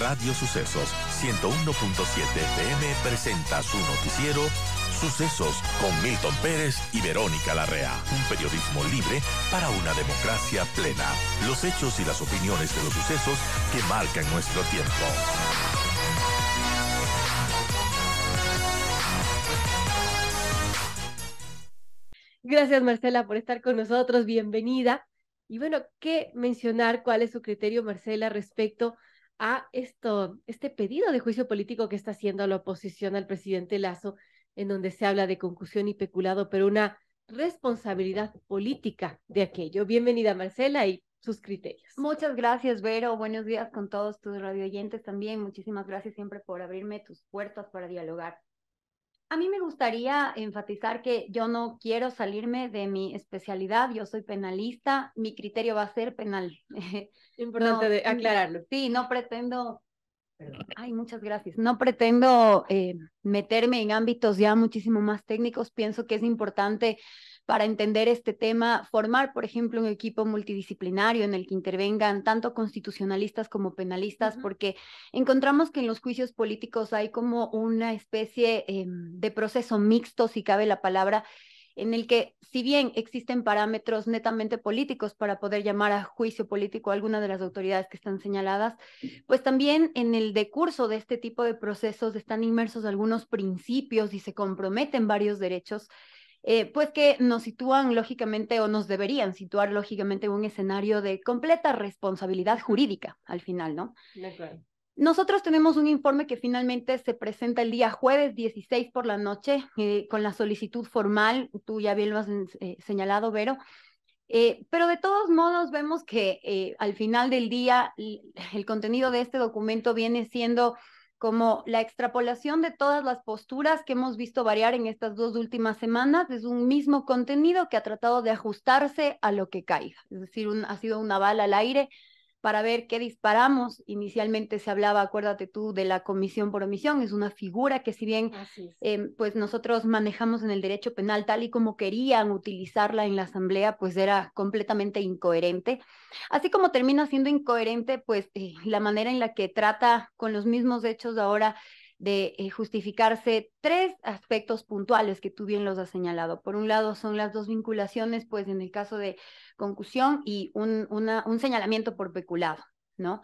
Radio Sucesos 101.7 FM presenta su noticiero Sucesos con Milton Pérez y Verónica Larrea. Un periodismo libre para una democracia plena. Los hechos y las opiniones de los sucesos que marcan nuestro tiempo. Gracias Marcela por estar con nosotros. Bienvenida. Y bueno, ¿qué mencionar? ¿Cuál es su criterio, Marcela, respecto a a esto, este pedido de juicio político que está haciendo la oposición al presidente Lazo, en donde se habla de concusión y peculado, pero una responsabilidad política de aquello. Bienvenida, Marcela, y sus criterios. Muchas gracias, Vero. Buenos días con todos tus radioyentes también. Muchísimas gracias siempre por abrirme tus puertas para dialogar. A mí me gustaría enfatizar que yo no quiero salirme de mi especialidad, yo soy penalista, mi criterio va a ser penal. Importante aclararlo. Sí, no pretendo, ay, muchas gracias, no pretendo eh, meterme en ámbitos ya muchísimo más técnicos, pienso que es importante para entender este tema, formar, por ejemplo, un equipo multidisciplinario en el que intervengan tanto constitucionalistas como penalistas, porque encontramos que en los juicios políticos hay como una especie em, de proceso mixto, si cabe la palabra, en el que si bien existen parámetros netamente políticos para poder llamar a juicio político a alguna de las autoridades que están señaladas, pues también en el decurso de este tipo de procesos están inmersos algunos principios y se comprometen varios derechos eh, pues que nos sitúan lógicamente o nos deberían situar lógicamente en un escenario de completa responsabilidad jurídica al final, ¿no? Nosotros tenemos un informe que finalmente se presenta el día jueves 16 por la noche eh, con la solicitud formal, tú ya bien lo has eh, señalado, Vero, pero de todos modos vemos que al final del día el contenido de este documento viene siendo como la extrapolación de todas las posturas que hemos visto variar en estas dos últimas semanas es un mismo contenido que ha tratado de ajustarse a lo que caiga. Es decir, un, ha sido una bala al aire para ver qué disparamos. Inicialmente se hablaba, acuérdate tú, de la comisión por omisión, es una figura que si bien em, pues nosotros manejamos en el derecho penal tal y como querían utilizarla en la asamblea, pues era completamente incoherente. Así como termina siendo incoherente, pues eh, la manera en la que trata con los mismos hechos ahora de eh, justificarse tres aspectos puntuales que tú bien los has señalado. Por un lado son las dos vinculaciones, pues en el caso de concusión y un, un señalamiento por peculado, ¿no?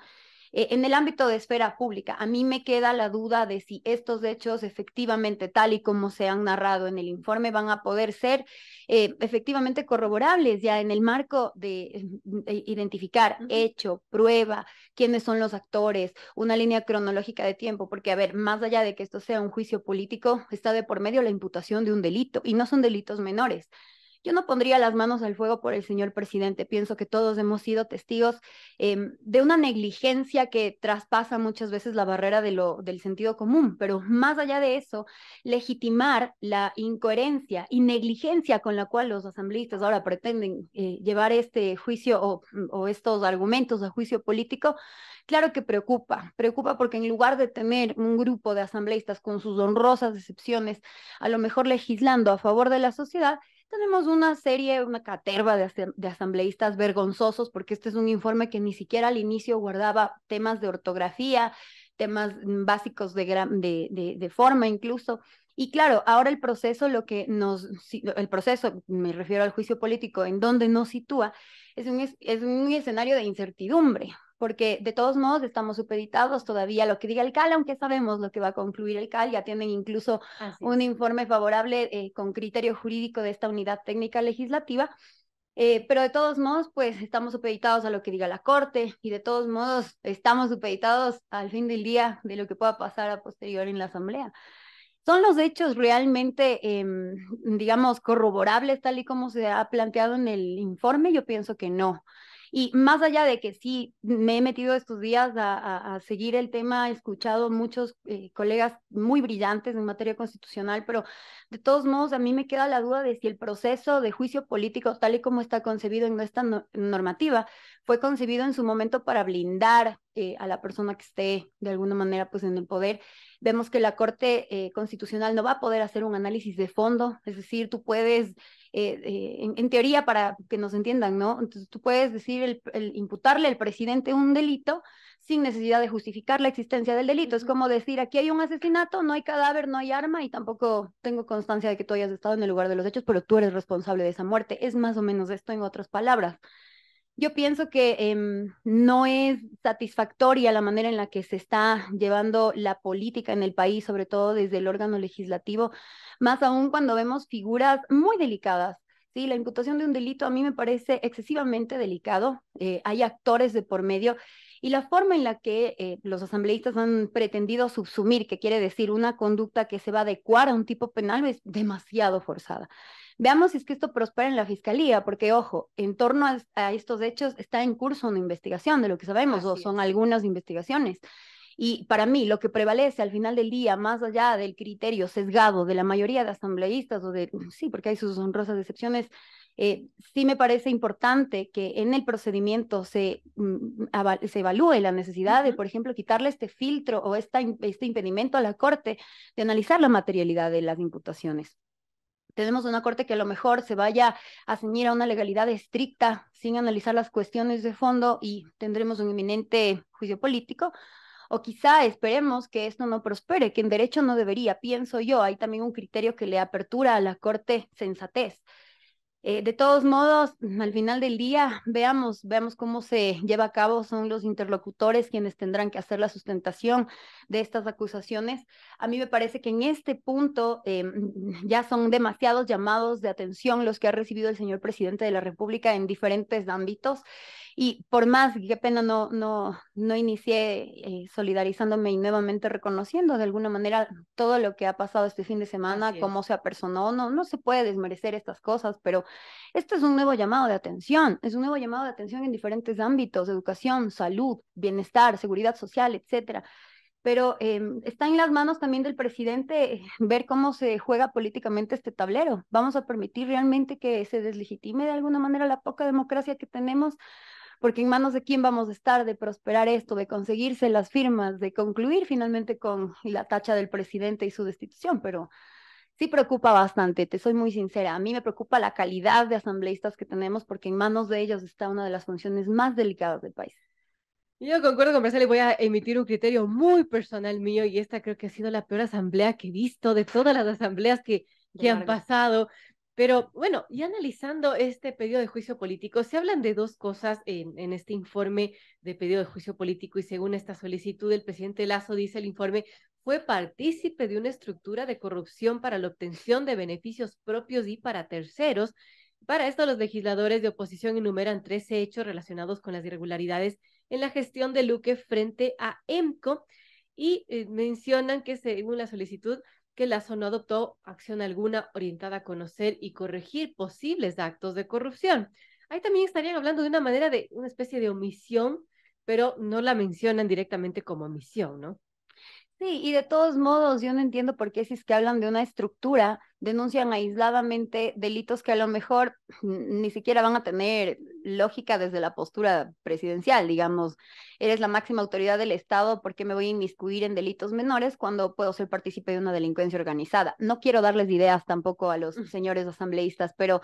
Eh, en el ámbito de esfera pública, a mí me queda la duda de si estos hechos efectivamente, tal y como se han narrado en el informe, van a poder ser eh, efectivamente corroborables ya en el marco de, mm, identificar hecho, prueba, quiénes son los actores, una línea cronológica de tiempo, porque a ver, más allá de que esto sea un juicio político, está de por medio la imputación de un delito y no son delitos menores. Yo no pondría las manos al fuego por el señor presidente. Pienso que todos hemos sido testigos em, de una negligencia que traspasa muchas veces la barrera del sentido común, pero más allá de eso, legitimar la incoherencia y negligencia con la cual los asambleístas ahora pretenden eh, llevar este juicio o, o estos argumentos a juicio político, claro que preocupa, preocupa porque en lugar de tener un grupo de asambleístas con sus honrosas excepciones, a lo mejor legislando a favor de la sociedad, tenemos una serie, una caterva de, asambleístas vergonzosos, porque este es un informe que ni siquiera al inicio guardaba temas de ortografía, temas mm, básicos de, de, de, forma incluso. Y claro, ahora el proceso, lo que nos, el proceso, me refiero al juicio político, en donde nos sitúa, es un, es un escenario de incertidumbre, porque de todos modos estamos supeditados todavía a lo que diga el CAL, aunque sabemos lo que va a concluir el CAL, ya tienen incluso un informe favorable eh, con criterio jurídico de esta unidad técnica legislativa, eh, pero de todos modos, pues estamos supeditados a lo que diga la Corte y de todos modos estamos supeditados al fin del día de lo que pueda pasar a posterior en la Asamblea. ¿Son los hechos realmente, em, digamos, corroborables tal y como se ha planteado en el informe? Yo pienso que no. Y más allá de que sí, me he metido estos días a, seguir el tema, he escuchado muchos eh, colegas muy brillantes en materia constitucional, pero de todos modos a mí me queda la duda de si el proceso de juicio político, tal y como está concebido en nuestra normativa, fue concebido en su momento para blindar eh, a la persona que esté de alguna manera pues en el poder. Vemos que la Corte eh, Constitucional no va a poder hacer un análisis de fondo, es decir, tú puedes, eh, en, teoría para que nos entiendan, ¿no? Entonces tú puedes decir, el, imputarle al presidente un delito sin necesidad de justificar la existencia del delito. Es como decir, aquí hay un asesinato, no hay cadáver, no hay arma y tampoco tengo constancia de que tú hayas estado en el lugar de los hechos, pero tú eres responsable de esa muerte. Es más o menos esto en otras palabras. Yo pienso que em, no es satisfactoria la manera en la que se está llevando la política en el país, sobre todo desde el órgano legislativo, más aún cuando vemos figuras muy delicadas. Sí, la imputación de un delito a mí me parece excesivamente delicado. Eh, hay actores de por medio y la forma en la que eh, los asambleístas han pretendido subsumir, que quiere decir una conducta que se va a adecuar a un tipo penal, es demasiado forzada. Veamos si es que esto prospera en la fiscalía, porque ojo, en torno a, estos hechos está en curso una investigación, de lo que sabemos, o son algunas investigaciones. Y para mí, lo que prevalece al final del día, más allá del criterio sesgado de la mayoría de asambleístas o de, sí, porque hay sus honrosas excepciones, eh, sí me parece importante que en el procedimiento se, mm, se evalúe la necesidad de, por ejemplo, quitarle este filtro o este impedimento a la Corte de analizar la materialidad de las imputaciones tenemos una corte que a lo mejor se vaya a ceñir a una legalidad estricta sin analizar las cuestiones de fondo y tendremos un inminente juicio político. O quizá esperemos que esto no prospere, que en derecho no debería, pienso yo. Hay también un criterio que le apertura a la corte sensatez. Eh, de todos modos, al final del día, veamos, veamos cómo se lleva a cabo, son los interlocutores quienes tendrán que hacer la sustentación de estas acusaciones. A mí me parece que en este punto eh, ya son demasiados llamados de atención los que ha recibido el señor presidente de la República en diferentes ámbitos y por más, qué pena, no, no, no inicié eh, solidarizándome y nuevamente reconociendo de alguna manera todo lo que ha pasado este fin de semana, cómo se apersonó, no, no se puede desmerecer estas cosas, pero este es un nuevo llamado de atención, es un nuevo llamado de atención en diferentes ámbitos, educación, salud, bienestar, seguridad social, etcétera pero em, está en las manos también del presidente eh, ver cómo se juega políticamente este tablero. ¿Vamos a permitir realmente que se deslegitime de alguna manera la poca democracia que tenemos? porque en manos de quién vamos a estar de prosperar esto, de conseguirse las firmas, de concluir finalmente con la tacha del presidente y su destitución, pero sí preocupa bastante, te soy muy sincera. A mí me preocupa la calidad de asambleístas que tenemos porque en manos de ellos está una de las funciones más delicadas del país. Yo concuerdo con Marcela y voy a emitir un criterio muy personal mío y esta creo que ha sido la peor asamblea que he visto de todas las asambleas que, que han pasado. Pero bueno, y analizando este pedido de juicio político, se hablan de dos cosas en, este informe de pedido de juicio político y según esta solicitud, el presidente Lazo dice el informe fue partícipe de una estructura de corrupción para la obtención de beneficios propios y para terceros. Para esto, los legisladores de oposición enumeran 13 hechos relacionados con las irregularidades en la gestión de Luque frente a EMCO y eh, mencionan que según la solicitud que Lazo no adoptó acción alguna orientada a conocer y corregir posibles actos de corrupción. Ahí también estarían hablando de una manera de una especie de omisión, pero no la mencionan directamente como omisión, ¿no? Sí, y de todos modos, yo no entiendo por qué si es que hablan de una estructura, denuncian aisladamente delitos que a lo mejor ni siquiera van a tener lógica desde la postura presidencial, digamos, eres la máxima autoridad del Estado, ¿por qué me voy a inmiscuir en delitos menores cuando puedo ser partícipe de una delincuencia organizada? No quiero darles ideas tampoco a los mm. señores asambleístas, pero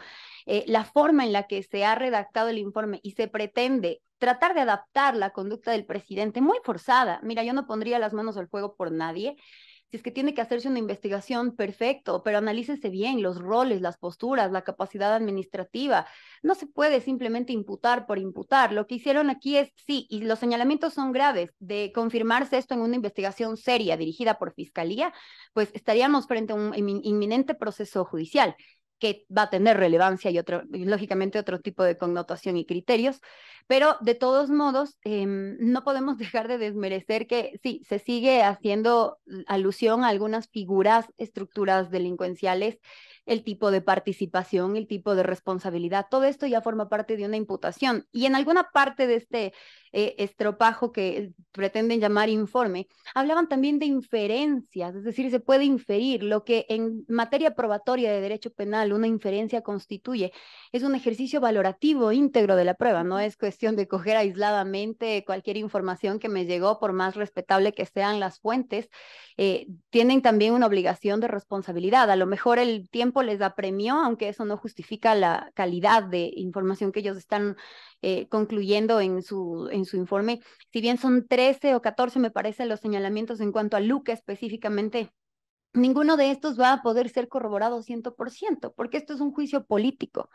eh, la forma en la que se ha redactado el informe y se pretende tratar de adaptar la conducta del presidente muy forzada. Mira, yo no pondría las manos al fuego por nadie, si es que tiene que hacerse una investigación, perfecto, pero analícese bien los roles, las posturas, la capacidad administrativa. No se puede simplemente imputar por imputar. Lo que hicieron aquí es, sí, y los señalamientos son graves, de confirmarse esto en una investigación seria dirigida por Fiscalía, pues estaríamos frente a un inminente proceso judicial que va a tener relevancia y otro, lógicamente otro tipo de connotación y criterios, pero de todos modos em, no podemos dejar de desmerecer que sí, se sigue haciendo alusión a algunas figuras, estructuras delincuenciales el tipo de participación, el tipo de responsabilidad. Todo esto ya forma parte de una imputación. Y en alguna parte de este eh, estropajo que pretenden llamar informe, hablaban también de inferencias, es decir, se puede inferir lo que en materia probatoria de derecho penal una inferencia constituye. Es un ejercicio valorativo íntegro de la prueba, no es cuestión de coger aisladamente cualquier información que me llegó, por más respetable que sean las fuentes. Eh, tienen también una obligación de responsabilidad. A lo mejor el tiempo les les apremió, aunque eso no justifica la calidad de información que ellos están eh, concluyendo en su, en su informe. Si bien son 13 o 14, me parece, los señalamientos en cuanto a Luca específicamente, ninguno de estos va a poder ser corroborado 100%, porque esto es un juicio político.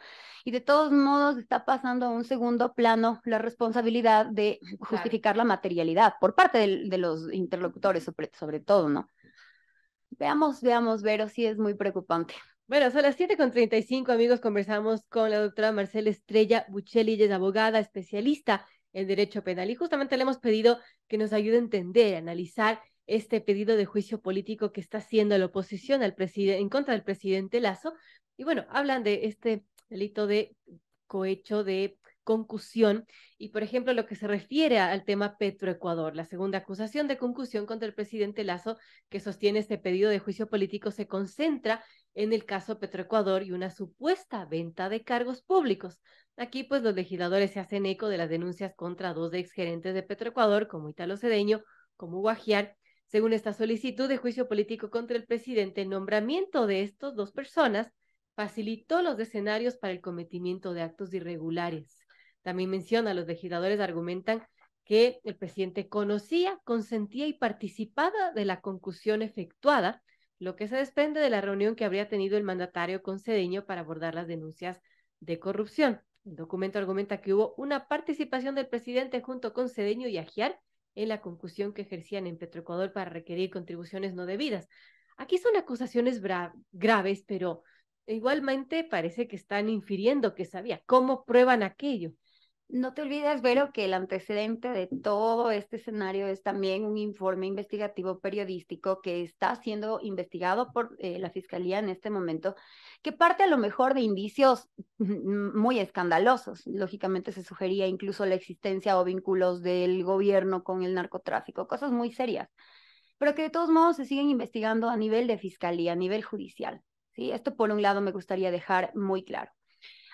Y de todos modos está pasando a un segundo plano la responsabilidad de justificar la materialidad por parte de, los interlocutores, sobre, sobre, todo, ¿no? Veamos, veamos, Vero, sí es muy preocupante. Bueno, son las 7.35, amigos. Conversamos con la doctora Marcela Estrella Buchelli, ella es abogada especialista en derecho penal y justamente le hemos pedido que nos ayude a entender, a analizar este pedido de juicio político que está haciendo la oposición al en contra del presidente Lazo. Y bueno, hablan de este delito de cohecho de concusión y, por ejemplo, lo que se refiere al tema Petroecuador. La segunda acusación de concusión contra el presidente Lazo que sostiene este pedido de juicio político se concentra en el caso Petroecuador y una supuesta venta de cargos públicos. Aquí, pues, los legisladores se hacen eco de las denuncias contra dos exgerentes de Petroecuador, como Italo Cedeño, como Guajiar, según esta solicitud de juicio político contra el presidente, el nombramiento de estas dos personas facilitó los escenarios para el cometimiento de actos irregulares. También menciona, los legisladores argumentan que el presidente conocía, consentía y participaba de la concusión efectuada lo que se desprende de la reunión que habría tenido el mandatario con Cedeño para abordar las denuncias de corrupción. El documento argumenta que hubo una participación del presidente junto con Cedeño y Agiar en la concusión que ejercían en Petroecuador para requerir contribuciones no debidas. Aquí son acusaciones graves, pero igualmente parece que están infiriendo que sabía. ¿Cómo prueban aquello? No te olvides, Vero, que el antecedente de todo este escenario es también un informe investigativo periodístico que está siendo investigado por eh, la Fiscalía en este momento, que parte a lo mejor de indicios muy escandalosos. Lógicamente se sugería incluso la existencia o vínculos del gobierno con el narcotráfico, cosas muy serias, pero que de todos modos se siguen investigando a nivel de Fiscalía, a nivel judicial. ¿sí? Esto por un lado me gustaría dejar muy claro.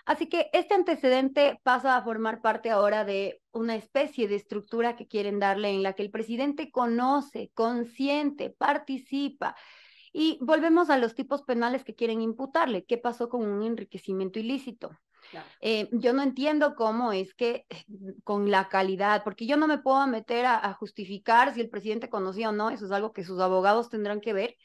Así que este antecedente pasa a formar parte ahora de una especie de estructura que quieren darle en la que el presidente conoce, consiente, participa. Y volvemos a los tipos penales que quieren imputarle. ¿Qué pasó con un enriquecimiento ilícito? Eh, yo no entiendo cómo es que con la calidad, porque yo no me puedo meter a, a, justificar si el presidente conocía o no, eso es algo que sus abogados tendrán que ver,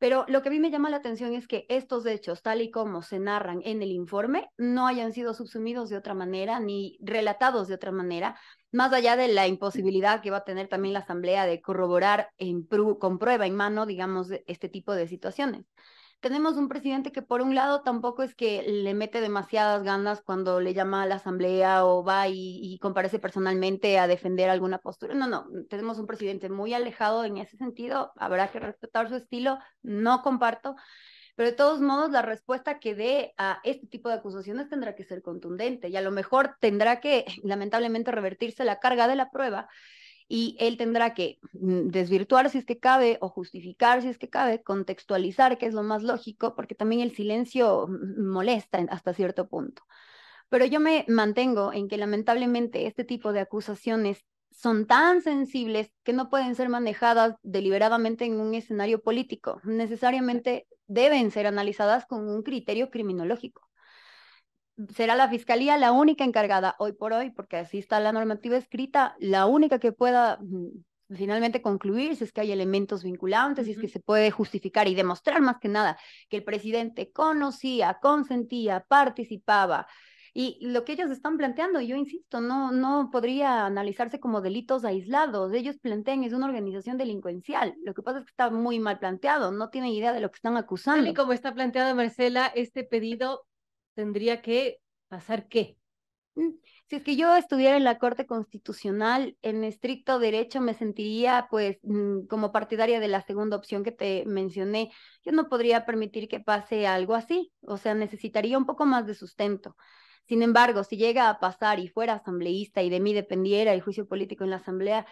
pero lo que a mí me llama la atención es que estos hechos, tal y como se narran en el informe, no hayan sido subsumidos de otra manera ni relatados de otra manera, más allá de la imposibilidad que va a tener también la Asamblea de corroborar con prueba en mano, digamos, este tipo de situaciones tenemos un presidente que por un lado tampoco es que le mete demasiadas ganas cuando le llama a la asamblea o va y, y comparece personalmente a defender alguna postura. No, no, tenemos un presidente muy alejado en ese sentido, habrá que respetar su estilo, no comparto. Pero de todos modos, la respuesta que dé a este tipo de acusaciones tendrá que ser contundente y a lo mejor tendrá que, lamentablemente, revertirse la carga de la prueba y él tendrá que mm, desvirtuar si es que cabe o justificar si es que cabe, contextualizar, que es lo más lógico, porque también el silencio mm, molesta hasta cierto punto. Pero yo me mantengo en que lamentablemente este tipo de acusaciones son tan sensibles que no pueden ser manejadas deliberadamente en un escenario político. Necesariamente deben ser analizadas con un criterio criminológico será la Fiscalía la única encargada hoy por hoy, porque así está la normativa escrita, la única que pueda mm, finalmente concluir si es que hay elementos vinculantes, si es que se puede justificar y demostrar más que nada que el presidente conocía, consentía, participaba. Y lo que ellos están planteando, yo insisto, no, no podría analizarse como delitos aislados. Ellos plantean es una organización delincuencial. Lo que pasa es que está muy mal planteado, no tiene idea de lo que están acusando. y como está planteado, Marcela, este pedido tendría que pasar qué? Mm, si es que yo estuviera en la Corte Constitucional, en estricto derecho me sentiría pues mm, como partidaria de la segunda opción que te mencioné. Yo no podría permitir que pase algo así, o sea, necesitaría un poco más de sustento. Sin embargo, si llega a pasar y fuera asambleísta y de mí dependiera el juicio político en la asamblea,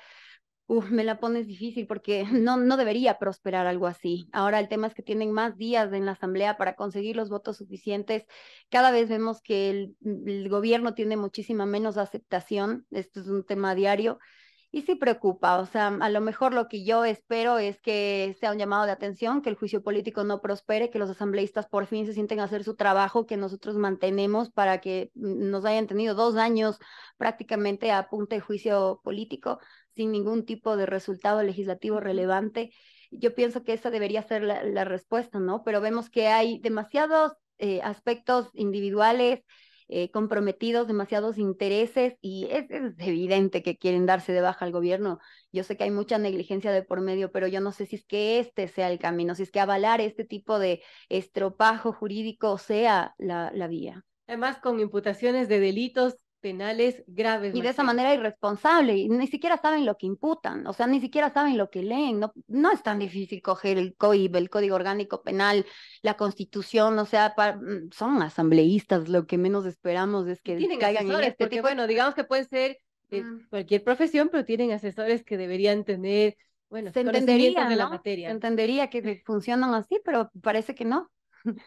me la pones difícil porque no, no debería prosperar algo así. Ahora el tema es que tienen más días en la Asamblea para conseguir los votos suficientes. Cada vez vemos que el, gobierno tiene muchísima menos aceptación. Esto es un tema diario. Y sí preocupa, o sea, a lo mejor lo que yo espero es que sea un llamado de atención, que el juicio político no prospere, que los asambleístas por fin se sienten a hacer su trabajo que nosotros mantenemos para que mm, nos hayan tenido dos años prácticamente a punta de juicio político sin ningún tipo de resultado legislativo relevante. Yo pienso que esa debería ser la, respuesta, ¿no? Pero vemos que hay demasiados eh, aspectos individuales eh, comprometidos, demasiados intereses y es, evidente que quieren darse de baja al gobierno. Yo sé que hay mucha negligencia de por medio, pero yo no sé si es que este sea el camino, si es que avalar este tipo de estropajo jurídico sea la vía. Además, con imputaciones de delitos penales graves. Y de esa manera irresponsable, y ni siquiera saben lo que imputan, o sea, ni siquiera saben lo que leen, no, no es tan difícil coger el COIB, el Código Orgánico Penal, la Constitución, o sea, mm, son asambleístas, lo que menos esperamos es que caigan en este tipo bueno, digamos que puede ser eh, mm. cualquier profesión, pero tienen asesores que deberían tener, bueno, se la materia. Se entendería que funcionan así, pero parece que no.